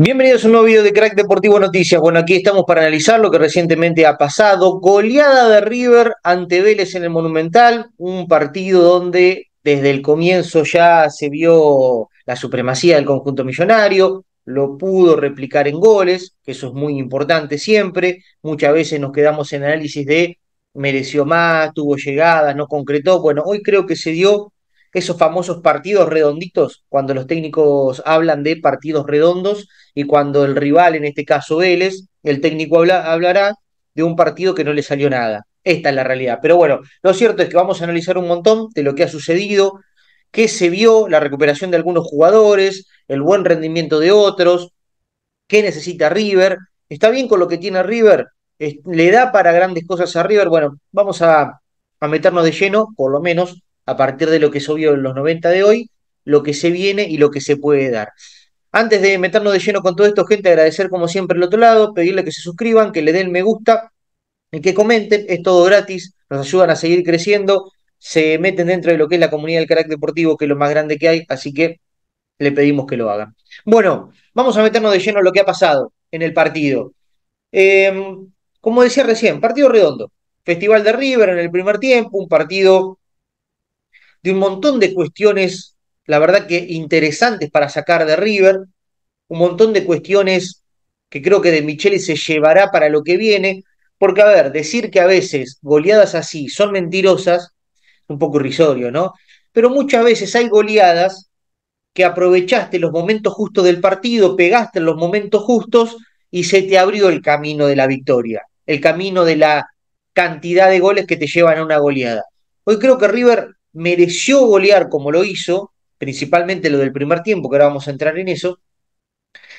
Bienvenidos a un nuevo video de Crack Deportivo Noticias. Bueno, aquí estamos para analizar lo que recientemente ha pasado. Goleada de River ante Vélez en el Monumental, un partido donde desde el comienzo ya se vio la supremacía del conjunto millonario, lo pudo replicar en goles, que eso es muy importante siempre. Muchas veces nos quedamos en análisis de mereció más, tuvo llegadas, no concretó. Bueno, hoy creo que se dio esos famosos partidos redonditos, cuando los técnicos hablan de partidos redondos y cuando el rival, en este caso Vélez, el técnico hablará de un partido que no le salió nada. Esta es la realidad. Pero bueno, lo cierto es que vamos a analizar un montón de lo que ha sucedido, qué se vio, la recuperación de algunos jugadores, el buen rendimiento de otros, qué necesita River. ¿Está bien con lo que tiene River? ¿Le da para grandes cosas a River? Bueno, vamos a, a meternos de lleno, por lo menos, a partir de lo que se vio en los 90 de hoy, lo que se viene y lo que se puede dar. Antes de meternos de lleno con todo esto, gente, agradecer como siempre el otro lado, pedirle que se suscriban, que le den me gusta que comenten, es todo gratis, nos ayudan a seguir creciendo, se meten dentro de lo que es la comunidad del carácter deportivo, que es lo más grande que hay, así que le pedimos que lo hagan. Bueno, vamos a meternos de lleno lo que ha pasado en el partido. Em, como decía recién, partido redondo, Festival de River en el primer tiempo, un partido de un montón de cuestiones, la verdad que interesantes para sacar de River, un montón de cuestiones que creo que de Michele se llevará para lo que viene, porque a ver, decir que a veces goleadas así son mentirosas es un poco irrisorio, ¿no? Pero muchas veces hay goleadas que aprovechaste los momentos justos del partido, pegaste en los momentos justos y se te abrió el camino de la victoria, el camino de la cantidad de goles que te llevan a una goleada. Hoy creo que River mereció golear como lo hizo, principalmente lo del primer tiempo, que ahora vamos a entrar en eso,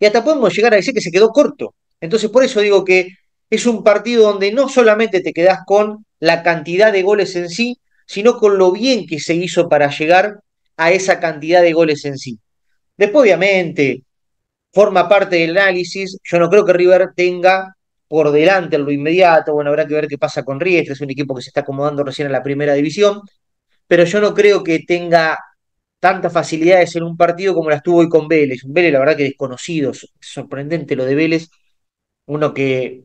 y hasta podemos llegar a decir que se quedó corto. Entonces, por eso digo que es un partido donde no solamente te quedas con la cantidad de goles en sí, sino con lo bien que se hizo para llegar a esa cantidad de goles en sí. Después, obviamente, forma parte del análisis. Yo no creo que River tenga por delante lo inmediato. Bueno, habrá que ver qué pasa con Riestra, es un equipo que se está acomodando recién en la primera división pero yo no creo que tenga tantas facilidades en un partido como las tuvo hoy con Vélez. Un Vélez, la verdad que desconocido, sorprendente lo de Vélez. Uno que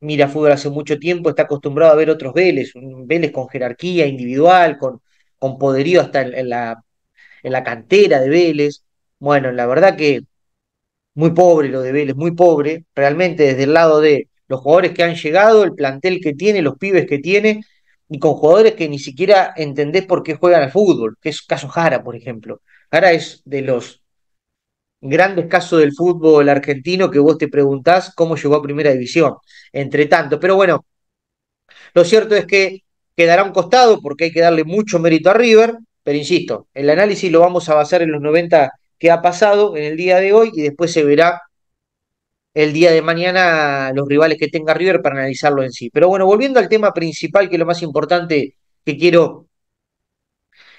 mira fútbol hace mucho tiempo está acostumbrado a ver otros Vélez, un Vélez con jerarquía individual, con, con poderío hasta la, en la cantera de Vélez. Bueno, la verdad que muy pobre lo de Vélez, muy pobre, realmente desde el lado de los jugadores que han llegado, el plantel que tiene, los pibes que tiene y con jugadores que ni siquiera entendés por qué juegan al fútbol, que es caso Jara, por ejemplo. Jara es de los grandes casos del fútbol argentino que vos te preguntás cómo llegó a primera división, entre tanto. Pero bueno, lo cierto es que quedará un costado porque hay que darle mucho mérito a River, pero insisto, el análisis lo vamos a basar en los 90 que ha pasado en el día de hoy y después se verá el día de mañana los rivales que tenga River para analizarlo en sí. Pero bueno, volviendo al tema principal, que es lo más importante que quiero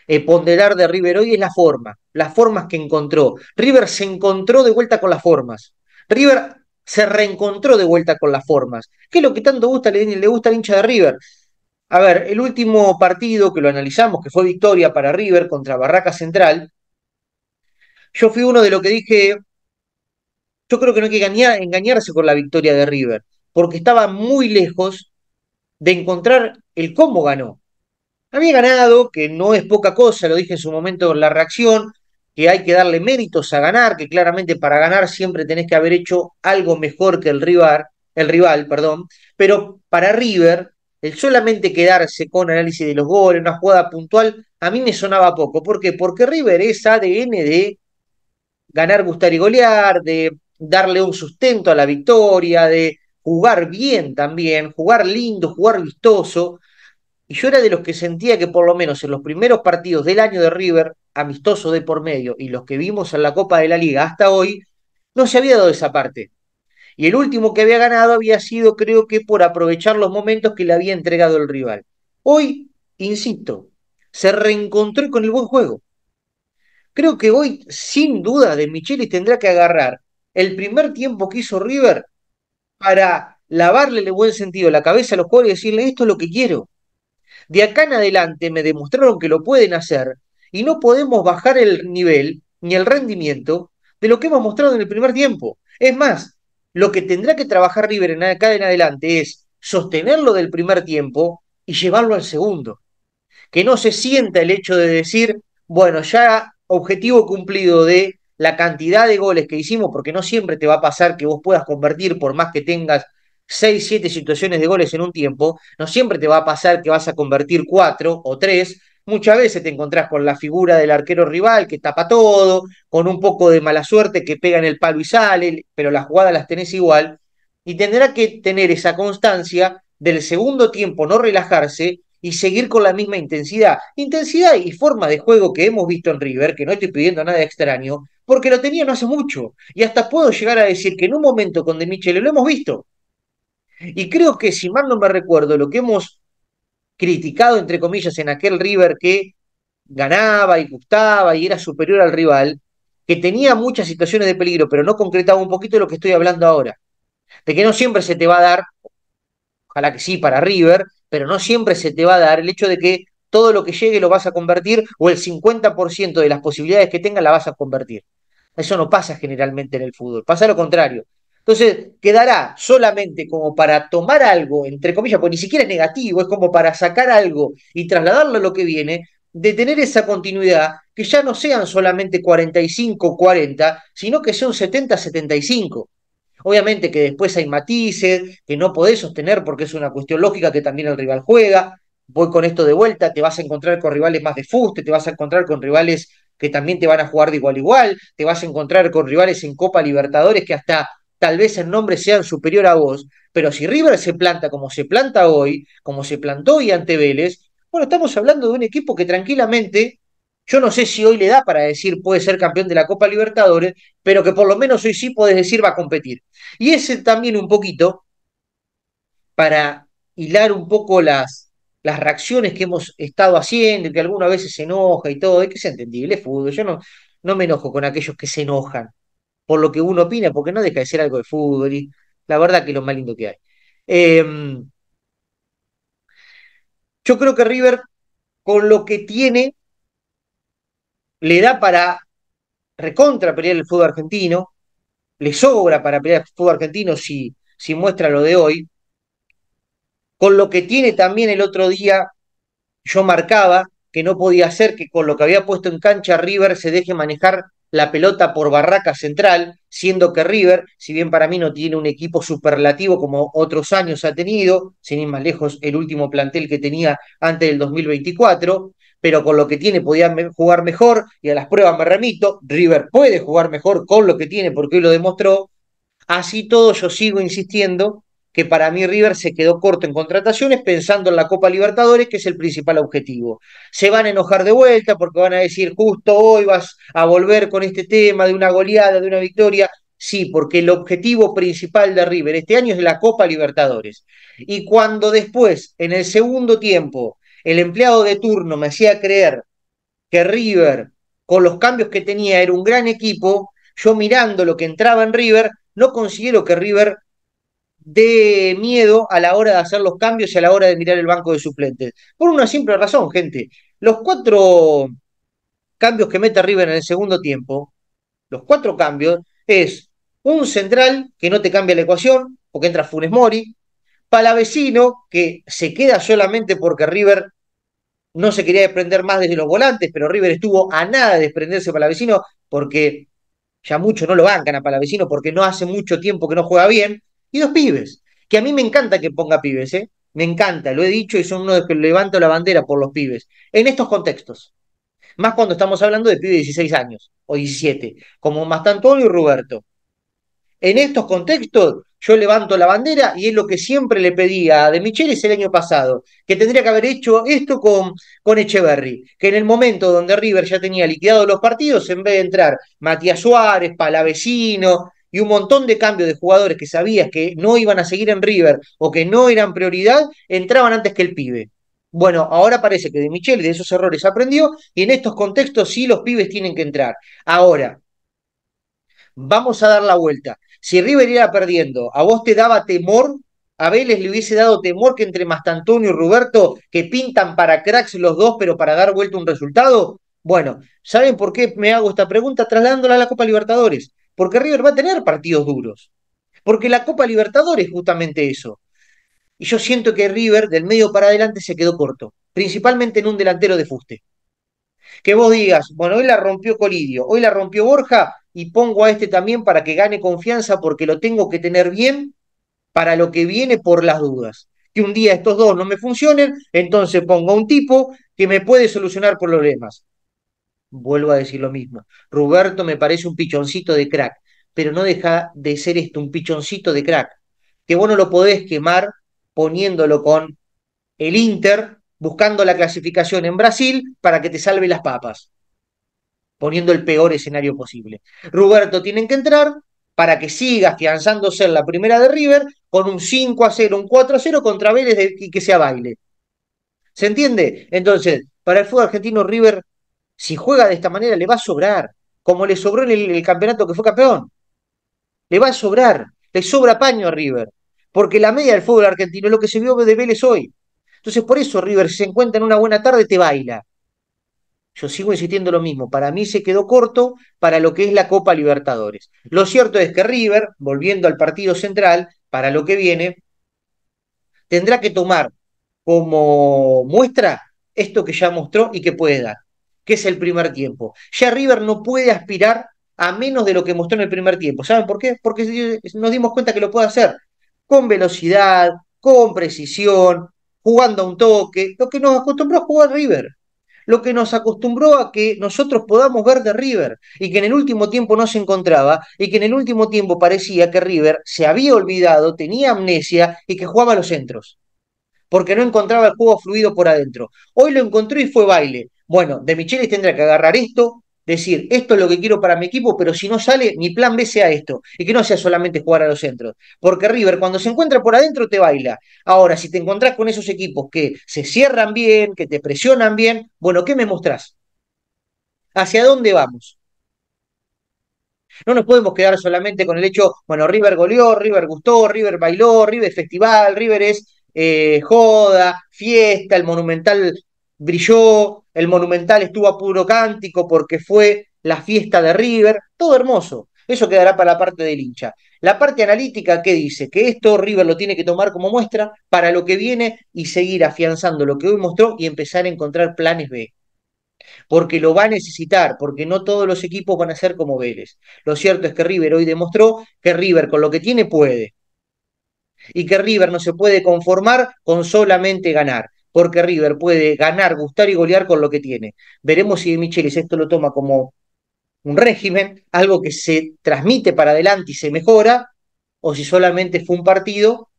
eh, ponderar de River hoy, es la forma, las formas que encontró. River se encontró de vuelta con las formas. River se reencontró de vuelta con las formas. ¿Qué es lo que tanto gusta, le, le gusta al hincha de River? A ver, el último partido que lo analizamos, que fue victoria para River contra Barraca Central, yo fui uno de los que dije yo creo que no hay que engañarse con la victoria de River, porque estaba muy lejos de encontrar el cómo ganó. Había ganado, que no es poca cosa, lo dije en su momento en la reacción, que hay que darle méritos a ganar, que claramente para ganar siempre tenés que haber hecho algo mejor que el rival, el rival, perdón, pero para River el solamente quedarse con análisis de los goles, una jugada puntual, a mí me sonaba poco. ¿Por qué? Porque River es ADN de ganar, gustar y golear, de darle un sustento a la victoria, de jugar bien también, jugar lindo, jugar vistoso. Y yo era de los que sentía que por lo menos en los primeros partidos del año de River, amistoso de por medio, y los que vimos en la Copa de la Liga hasta hoy, no se había dado esa parte. Y el último que había ganado había sido, creo que, por aprovechar los momentos que le había entregado el rival. Hoy, insisto, se reencontró con el buen juego. Creo que hoy, sin duda, de Michelis tendrá que agarrar el primer tiempo que hizo River para lavarle el buen sentido la cabeza a los jugadores y decirle esto es lo que quiero. De acá en adelante me demostraron que lo pueden hacer y no podemos bajar el nivel ni el rendimiento de lo que hemos mostrado en el primer tiempo. Es más, lo que tendrá que trabajar River en acá en adelante es sostenerlo del primer tiempo y llevarlo al segundo. Que no se sienta el hecho de decir, bueno, ya objetivo cumplido de la cantidad de goles que hicimos, porque no siempre te va a pasar que vos puedas convertir, por más que tengas 6, 7 situaciones de goles en un tiempo, no siempre te va a pasar que vas a convertir 4 o 3. Muchas veces te encontrás con la figura del arquero rival que tapa todo, con un poco de mala suerte que pega en el palo y sale, pero las jugadas las tenés igual. Y tendrá que tener esa constancia del segundo tiempo, no relajarse y seguir con la misma intensidad. Intensidad y forma de juego que hemos visto en River, que no estoy pidiendo nada extraño, porque lo tenía no hace mucho. Y hasta puedo llegar a decir que en un momento con De Michele lo hemos visto. Y creo que, si mal no me recuerdo, lo que hemos criticado, entre comillas, en aquel River que ganaba y gustaba y era superior al rival, que tenía muchas situaciones de peligro, pero no concretaba un poquito lo que estoy hablando ahora. De que no siempre se te va a dar, ojalá que sí, para River, pero no siempre se te va a dar el hecho de que todo lo que llegue lo vas a convertir o el 50% de las posibilidades que tengas la vas a convertir. Eso no pasa generalmente en el fútbol, pasa lo contrario. Entonces, quedará solamente como para tomar algo, entre comillas, porque ni siquiera es negativo, es como para sacar algo y trasladarlo a lo que viene, de tener esa continuidad, que ya no sean solamente 45-40, sino que sean 70-75. Obviamente que después hay matices que no podés sostener porque es una cuestión lógica que también el rival juega. Voy con esto de vuelta, te vas a encontrar con rivales más de fuste, te vas a encontrar con rivales que también te van a jugar de igual a igual, te vas a encontrar con rivales en Copa Libertadores que hasta tal vez en nombre sean superior a vos, pero si River se planta como se planta hoy, como se plantó hoy ante Vélez, bueno, estamos hablando de un equipo que tranquilamente yo no sé si hoy le da para decir puede ser campeón de la Copa Libertadores, pero que por lo menos hoy sí podés decir va a competir. Y ese también un poquito, para hilar un poco las, las reacciones que hemos estado haciendo, que alguna vez se enoja y todo, es que es entendible, es fútbol. Yo no, no me enojo con aquellos que se enojan por lo que uno opina, porque no deja de ser algo de fútbol y la verdad que lo más lindo que hay. Em, yo creo que River, con lo que tiene, le da para recontra pelear el fútbol argentino, le sobra para pelear el fútbol argentino si, si muestra lo de hoy, con lo que tiene también el otro día, yo marcaba que no podía ser que con lo que había puesto en cancha River se deje manejar la pelota por Barraca Central, siendo que River, si bien para mí no tiene un equipo superlativo como otros años ha tenido, sin ir más lejos el último plantel que tenía antes del 2024, pero con lo que tiene podía jugar mejor, y a las pruebas me remito, River puede jugar mejor con lo que tiene porque hoy lo demostró. Así todo yo sigo insistiendo que para mí River se quedó corto en contrataciones pensando en la Copa Libertadores, que es el principal objetivo. Se van a enojar de vuelta porque van a decir, justo hoy vas a volver con este tema de una goleada, de una victoria. Sí, porque el objetivo principal de River este año es la Copa Libertadores. Y cuando después, en el segundo tiempo, el empleado de turno me hacía creer que River, con los cambios que tenía, era un gran equipo, yo mirando lo que entraba en River, no considero que River dé miedo a la hora de hacer los cambios y a la hora de mirar el banco de suplentes. Por una simple razón, gente. Los cuatro cambios que mete River en el segundo tiempo, los cuatro cambios, es un central que no te cambia la ecuación, porque entra Funes Mori, Palavecino, que se queda solamente porque River no se quería desprender más desde los volantes, pero River estuvo a nada de desprenderse para vecino porque ya mucho no lo bancan a vecino porque no hace mucho tiempo que no juega bien, y dos pibes, que a mí me encanta que ponga pibes, ¿eh? me encanta, lo he dicho y son uno de los que levanto la bandera por los pibes, en estos contextos, más cuando estamos hablando de pibes de 16 años o 17, como Mastantonio y Roberto. En estos contextos yo levanto la bandera y es lo que siempre le pedía a De Michelis el año pasado, que tendría que haber hecho esto con, con Echeverry, que en el momento donde River ya tenía liquidados los partidos, en vez de entrar Matías Suárez, Palavecino y un montón de cambios de jugadores que sabías que no iban a seguir en River o que no eran prioridad, entraban antes que el pibe. Bueno, ahora parece que De Michel de esos errores aprendió y en estos contextos sí los pibes tienen que entrar. Ahora, vamos a dar la vuelta. Si River iba perdiendo, ¿a vos te daba temor? ¿A Vélez le hubiese dado temor que entre Mastantonio y Roberto, que pintan para cracks los dos, pero para dar vuelta un resultado? Bueno, ¿saben por qué me hago esta pregunta trasladándola a la Copa Libertadores? Porque River va a tener partidos duros. Porque la Copa Libertadores es justamente eso. Y yo siento que River, del medio para adelante, se quedó corto, principalmente en un delantero de fuste. Que vos digas, bueno, hoy la rompió Colidio, hoy la rompió Borja, y pongo a este también para que gane confianza porque lo tengo que tener bien para lo que viene por las dudas. Que un día estos dos no me funcionen, entonces pongo a un tipo que me puede solucionar problemas. Vuelvo a decir lo mismo. Roberto me parece un pichoncito de crack, pero no deja de ser esto un pichoncito de crack. Que vos no lo podés quemar poniéndolo con el Inter, buscando la clasificación en Brasil para que te salve las papas poniendo el peor escenario posible. Roberto tienen que entrar para que siga afianzándose en la primera de River con un 5 a 0, un 4 a 0 contra Vélez y que sea baile. ¿Se entiende? Entonces, para el fútbol argentino, River, si juega de esta manera, le va a sobrar, como le sobró en el, el campeonato que fue campeón. Le va a sobrar, le sobra paño a River, porque la media del fútbol argentino es lo que se vio de Vélez hoy. Entonces, por eso River, si se encuentra en una buena tarde, te baila. Yo sigo insistiendo lo mismo. Para mí se quedó corto para lo que es la Copa Libertadores. Lo cierto es que River, volviendo al partido central, para lo que viene, tendrá que tomar como muestra esto que ya mostró y que puede dar, que es el primer tiempo. Ya River no puede aspirar a menos de lo que mostró en el primer tiempo. ¿Saben por qué? Porque eh, nos dimos cuenta que lo puede hacer con velocidad, con precisión, jugando a un toque, lo que nos acostumbró a jugar River lo que nos acostumbró a que nosotros podamos ver de River y que en el último tiempo no se encontraba y que en el último tiempo parecía que River se había olvidado, tenía amnesia y que jugaba a los centros, porque no encontraba el juego fluido por adentro. Hoy lo encontró y fue baile. Bueno, de Michelis tendrá que agarrar esto, decir, esto es lo que quiero para mi equipo, pero si no sale, mi plan B sea esto, y que no sea solamente jugar a los centros, porque River cuando se encuentra por adentro te baila. Ahora, si te encontrás con esos equipos que se cierran bien, que te presionan bien, bueno, ¿qué me mostrás? ¿Hacia dónde vamos? No nos podemos quedar solamente con el hecho, bueno, River goleó, River gustó, River bailó, River festival, River es eh, joda, fiesta, el monumental brilló, el Monumental estuvo a puro cántico porque fue la fiesta de River, todo hermoso. Eso quedará para la parte del hincha. La parte analítica que dice que esto River lo tiene que tomar como muestra para lo que viene y seguir afianzando lo que hoy mostró y empezar a encontrar planes B. Porque lo va a necesitar, porque no todos los equipos van a ser como Vélez. Lo cierto es que River hoy demostró que River con lo que tiene puede. Y que River no se puede conformar con solamente ganar porque River puede ganar, gustar y golear con lo que tiene. Veremos si Michelis esto lo toma como un régimen, algo que se transmite para adelante y se mejora, o si solamente fue un partido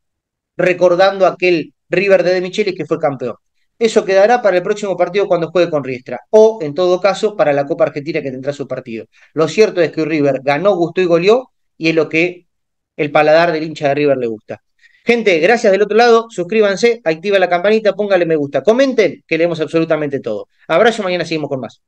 recordando aquel River de, de que fue campeón. Eso quedará para el próximo partido cuando juegue con Riestra, o en todo caso para la Copa Argentina que tendrá su partido. Lo cierto es que River ganó, gustó y goleó, y es lo que el paladar del hincha de River le gusta. Gente, gracias del otro lado. Suscríbanse, activa la campanita, póngale me gusta, comenten, que leemos absolutamente todo. Abrazo, mañana seguimos con más.